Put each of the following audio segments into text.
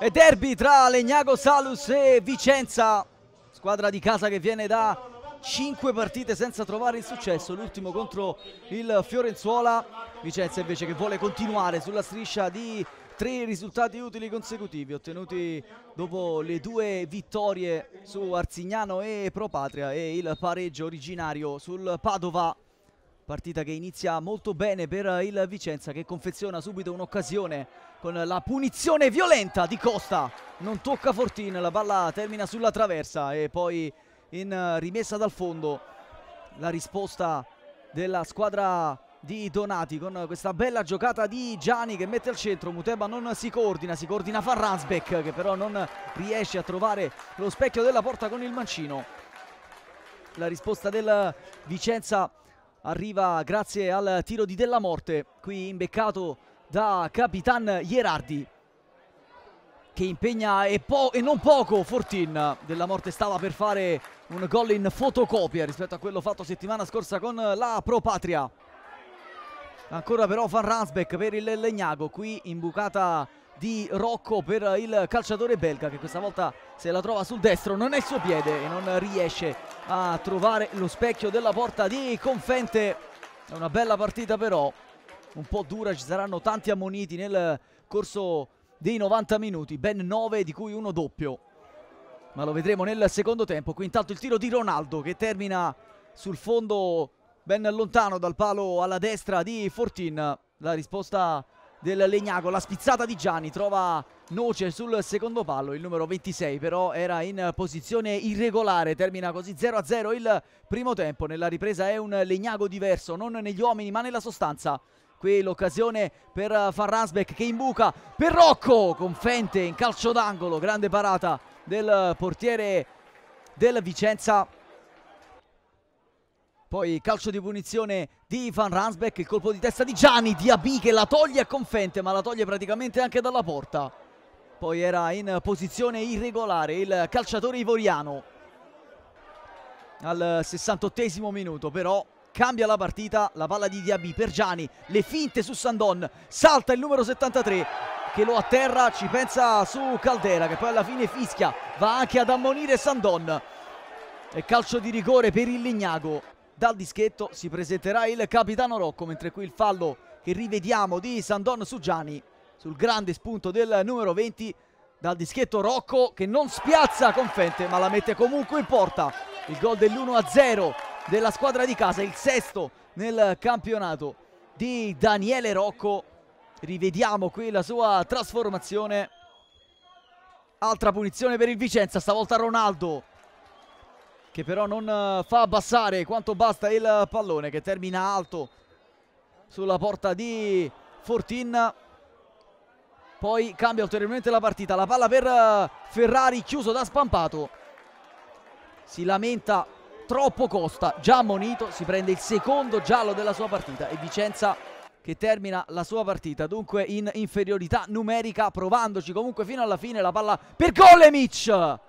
E derby tra Legnago Salus e Vicenza, squadra di casa che viene da 5 partite senza trovare il successo, l'ultimo contro il Fiorenzuola, Vicenza invece che vuole continuare sulla striscia di tre risultati utili consecutivi ottenuti dopo le due vittorie su Arzignano e Propatria e il pareggio originario sul Padova Partita che inizia molto bene per il Vicenza che confeziona subito un'occasione con la punizione violenta di Costa. Non tocca Fortin, la palla termina sulla traversa e poi in rimessa dal fondo la risposta della squadra di Donati con questa bella giocata di Gianni che mette al centro, Muteba non si coordina, si coordina Farransbeck che però non riesce a trovare lo specchio della porta con il mancino. La risposta del Vicenza arriva grazie al tiro di Della Morte, qui imbeccato da Capitan Gerardi, che impegna e, e, non poco Fortin. Della Morte stava per fare un gol in fotocopia rispetto a quello fatto settimana scorsa con la Pro Patria. Ancora però Van Ransbeck per il Legnago, qui imbucata di Rocco per il calciatore belga che questa volta se la trova sul destro, non è il suo piede e non riesce a trovare lo specchio della porta di Confente. È una bella partita però, un po' dura, ci saranno tanti ammoniti nel corso dei 90 minuti, ben 9 di cui uno doppio. Ma lo vedremo nel secondo tempo. Qui intanto il tiro di Ronaldo che termina sul fondo ben lontano dal palo alla destra di Fortin. La risposta del Legnago, la spizzata di Gianni trova Noce sul secondo pallo, il numero 26 però era in posizione irregolare, termina così 0-0 il primo tempo, nella ripresa è un Legnago diverso, non negli uomini ma nella sostanza. Qui l'occasione per Farrasbeck che imbuca per Rocco, confente in calcio d'angolo, grande parata del portiere del Vicenza poi calcio di punizione di Van Ransbeck, il colpo di testa di Gianni, di Abi che la toglie a Confente ma la toglie praticamente anche dalla porta. Poi era in posizione irregolare il calciatore ivoriano. Al 68 minuto però cambia la partita, la palla di Diaby per Gianni, le finte su Sandon, salta il numero 73 che lo atterra, ci pensa su Caldera che poi alla fine fischia, va anche ad ammonire Sandon. E calcio di rigore per il Lignago dal dischetto si presenterà il capitano Rocco, mentre qui il fallo che rivediamo di Sandon su Gianni sul grande spunto del numero 20 dal dischetto Rocco che non spiazza con Fente ma la mette comunque in porta. Il gol dell'1-0 della squadra di casa, il sesto nel campionato di Daniele Rocco. Rivediamo qui la sua trasformazione. Altra punizione per il Vicenza, stavolta Ronaldo che però non eh, fa abbassare quanto basta il pallone che termina alto sulla porta di Fortin poi cambia ulteriormente la partita la palla per eh, Ferrari chiuso da Spampato si lamenta troppo Costa già ammonito si prende il secondo giallo della sua partita e Vicenza che termina la sua partita dunque in inferiorità numerica provandoci comunque fino alla fine la palla per Golemic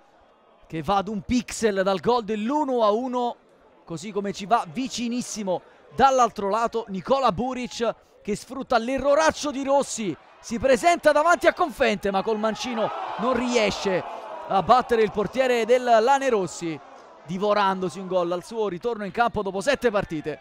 che va ad un pixel dal gol dell'1 a 1, così come ci va vicinissimo dall'altro lato Nicola Buric che sfrutta l'erroraccio di Rossi, si presenta davanti a Confente ma col mancino non riesce a battere il portiere del Lane Rossi, divorandosi un gol al suo ritorno in campo dopo sette partite.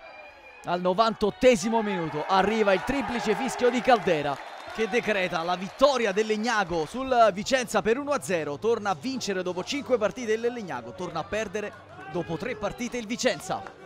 Al 98 minuto arriva il triplice fischio di Caldera che decreta la vittoria del Legnago sul Vicenza per 1-0. Torna a vincere dopo 5 partite il Legnago, torna a perdere dopo 3 partite il Vicenza.